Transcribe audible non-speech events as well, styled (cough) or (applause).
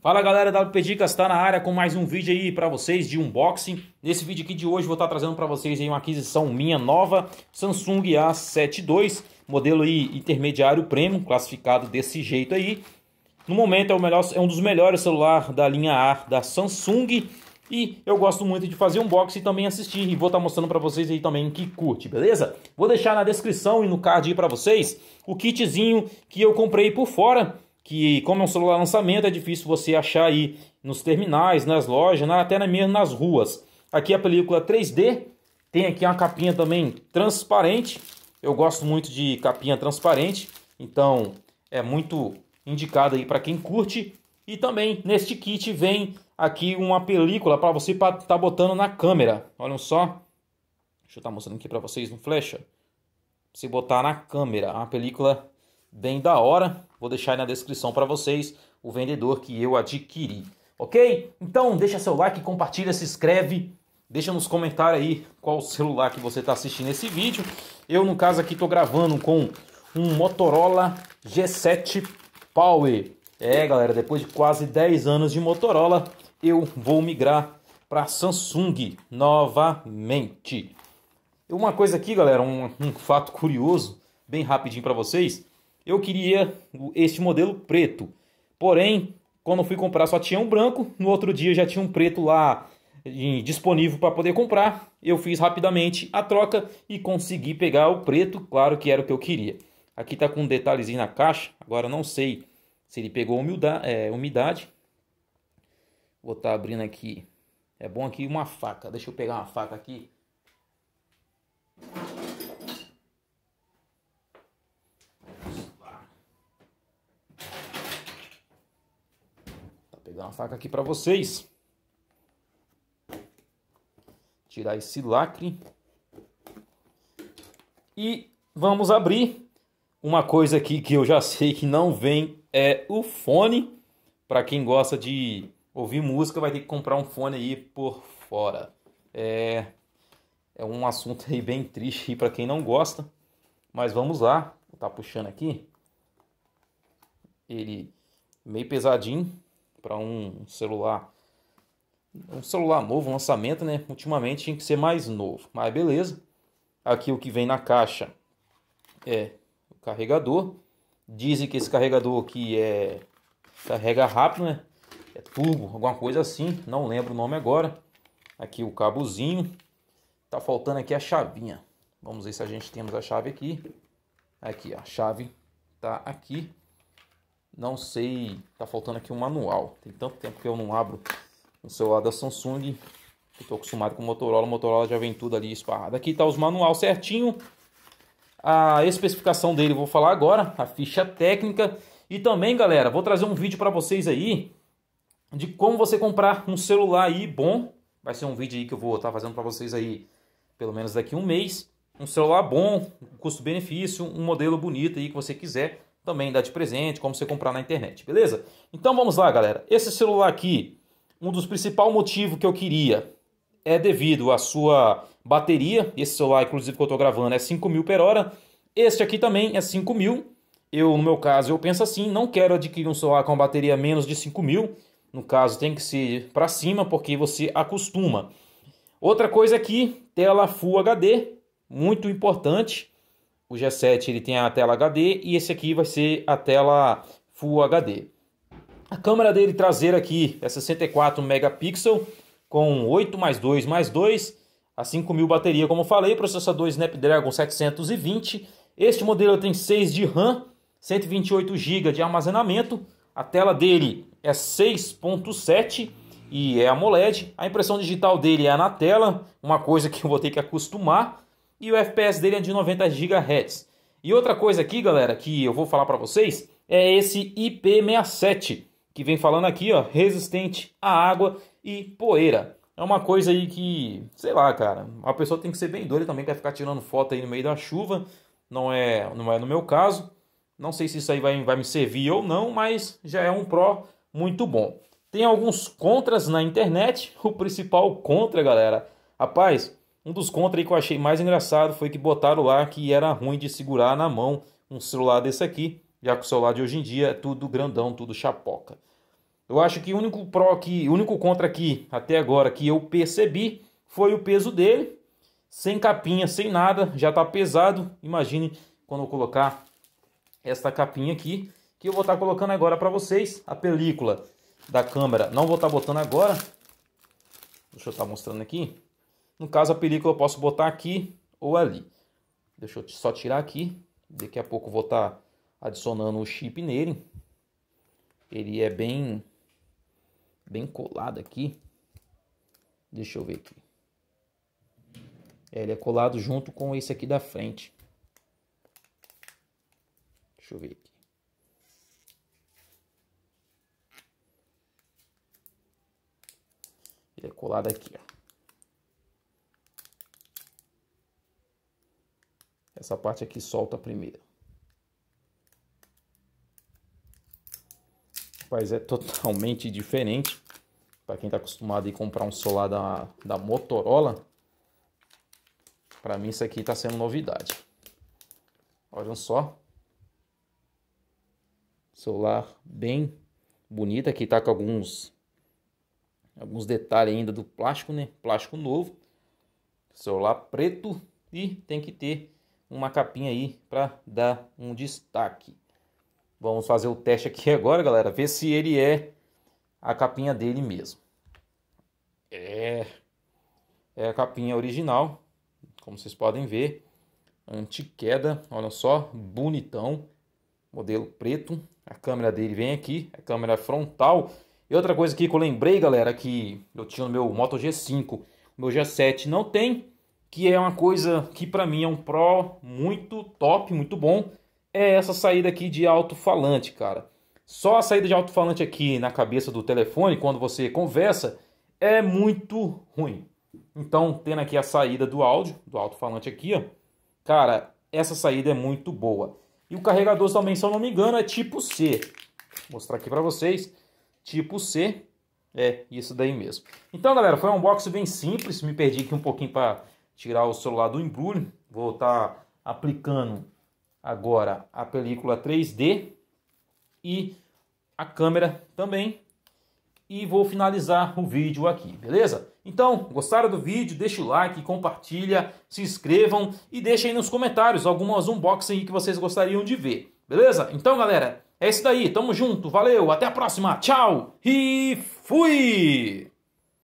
Fala galera da WP Dicas, tá na área com mais um vídeo aí para vocês de unboxing. Nesse vídeo aqui de hoje vou estar tá trazendo para vocês aí uma aquisição minha nova, Samsung A72, modelo aí intermediário premium, classificado desse jeito aí. No momento é, o melhor, é um dos melhores celular da linha A da Samsung e eu gosto muito de fazer unboxing e também assistir e vou estar tá mostrando para vocês aí também que curte, beleza? Vou deixar na descrição e no card aí para vocês o kitzinho que eu comprei por fora que como é um celular lançamento, é difícil você achar aí nos terminais, nas lojas, até mesmo nas ruas. Aqui a película 3D, tem aqui uma capinha também transparente. Eu gosto muito de capinha transparente, então é muito indicado aí para quem curte. E também neste kit vem aqui uma película para você estar tá botando na câmera. Olha só, deixa eu estar tá mostrando aqui para vocês no flecha. Se botar na câmera, é a película bem da hora. Vou deixar aí na descrição para vocês o vendedor que eu adquiri, ok? Então deixa seu like, compartilha, se inscreve, deixa nos comentários aí qual celular que você está assistindo esse vídeo. Eu no caso aqui estou gravando com um Motorola G7 Power. É galera, depois de quase 10 anos de Motorola, eu vou migrar para Samsung novamente. Uma coisa aqui galera, um, um fato curioso, bem rapidinho para vocês eu queria este modelo preto. Porém, quando fui comprar só tinha um branco, no outro dia já tinha um preto lá disponível para poder comprar. Eu fiz rapidamente a troca e consegui pegar o preto, claro que era o que eu queria. Aqui está com um detalhezinho na caixa, agora não sei se ele pegou é, umidade. Vou estar tá abrindo aqui. É bom aqui uma faca, deixa eu pegar uma faca aqui. dar uma faca aqui para vocês. Tirar esse lacre. E vamos abrir. Uma coisa aqui que eu já sei que não vem é o fone. Para quem gosta de ouvir música, vai ter que comprar um fone aí por fora. É, é um assunto aí bem triste para quem não gosta. Mas vamos lá. Vou tá puxando aqui. Ele meio pesadinho para um celular. Um celular novo, um lançamento, né? Ultimamente tinha que ser mais novo. Mas beleza. Aqui o que vem na caixa é o carregador. Dizem que esse carregador aqui é carrega rápido, né? É turbo, alguma coisa assim, não lembro o nome agora. Aqui o cabozinho. Tá faltando aqui a chavinha. Vamos ver se a gente temos a chave aqui. Aqui, a chave tá aqui. Não sei, tá faltando aqui um manual. Tem tanto tempo que eu não abro o celular da Samsung. Eu tô acostumado com Motorola, Motorola já vem tudo ali esparrado. Aqui tá os manual certinho. A especificação dele vou falar agora, a ficha técnica. E também, galera, vou trazer um vídeo para vocês aí de como você comprar um celular aí bom. Vai ser um vídeo aí que eu vou estar tá fazendo para vocês aí, pelo menos daqui a um mês. Um celular bom, custo-benefício, um modelo bonito aí que você quiser também dá de presente, como você comprar na internet, beleza? Então vamos lá, galera. Esse celular aqui, um dos principais motivos que eu queria é devido à sua bateria. Esse celular, inclusive, que eu estou gravando é 5.000 per hora. Este aqui também é 5.000. Eu, no meu caso, eu penso assim, não quero adquirir um celular com bateria menos de 5.000. No caso, tem que ser para cima, porque você acostuma. Outra coisa aqui, tela Full HD, muito importante. O G7 ele tem a tela HD e esse aqui vai ser a tela Full HD. A câmera dele traseira aqui é 64 megapixels com 8 mais 2 mais 2 a 5.000 bateria, como falei, processador Snapdragon 720. Este modelo tem 6 de RAM, 128 GB de armazenamento. A tela dele é 6.7 e é AMOLED. A impressão digital dele é na tela, uma coisa que eu vou ter que acostumar e o FPS dele é de 90 GHz. E outra coisa aqui, galera, que eu vou falar para vocês é esse IP67, que vem falando aqui, ó, resistente à água e poeira. É uma coisa aí que, sei lá, cara, a pessoa tem que ser bem doida também para ficar tirando foto aí no meio da chuva. Não é, não é no meu caso. Não sei se isso aí vai, vai me servir ou não, mas já é um pró muito bom. Tem alguns contras na internet. (laughs) O principal contra, galera, rapaz, um dos contra aí que eu achei mais engraçado foi que botaram lá que era ruim de segurar na mão um celular desse aqui, já que o celular de hoje em dia é tudo grandão, tudo chapoca. Eu acho que o único pro aqui, o único contra aqui até agora que eu percebi foi o peso dele, sem capinha, sem nada, já tá pesado. Imagine quando eu colocar esta capinha aqui, que eu vou estar tá colocando agora para vocês, a película da câmera. Não vou estar tá botando agora. Deixa eu estar tá mostrando aqui. No caso, a película eu posso botar aqui ou ali. Deixa eu só tirar aqui. Daqui a pouco vou estar tá adicionando o chip nele. Ele é bem, bem colado aqui. Deixa eu ver aqui. É, ele é colado junto com esse aqui da frente. Deixa eu ver aqui. Ele é colado aqui, ó. Essa parte aqui solta primeiro. Mas é totalmente diferente. Para quem está acostumado a ir comprar um solar da, da Motorola, para mim isso aqui está sendo novidade. Olha só. Solar bem bonito. Aqui está com alguns, alguns detalhes ainda do plástico, né? Plástico novo. Solar preto. E tem que ter uma capinha aí para dar um destaque. Vamos fazer o teste aqui (laughs) agora, galera, ver se ele é a capinha dele mesmo. É, é a capinha original, como vocês podem ver, anti-queda, olha só, bonitão, modelo preto. A câmera dele vem aqui, a câmera frontal. E outra coisa que eu lembrei, galera, que eu tinha no meu Moto G5, o meu G7 não tem, que é uma coisa que para mim é um pro muito top, muito bom, é essa saída aqui de alto-falante, cara. Só a saída de alto-falante aqui na cabeça do telefone, quando você conversa, é muito ruim. Então, tendo aqui a saída do áudio, do alto-falante aqui, ó. Cara, essa saída é muito boa. E o carregador também, se eu não me engano, é tipo C. Vou mostrar aqui para vocês. Tipo C, é isso daí mesmo. Então, galera, foi um unboxing bem simples. Me perdi aqui um pouquinho para tirar o celular do embrulho. Vou estar tá aplicando agora a película 3D e a câmera também. E vou finalizar o vídeo aqui, beleza? Então, gostaram do vídeo? Deixa o like, compartilha, se inscrevam e deixem aí nos comentários algumas unboxing que vocês gostariam de ver, beleza? Então, galera, é isso daí. Tamo junto, valeu, até a próxima, tchau e fui!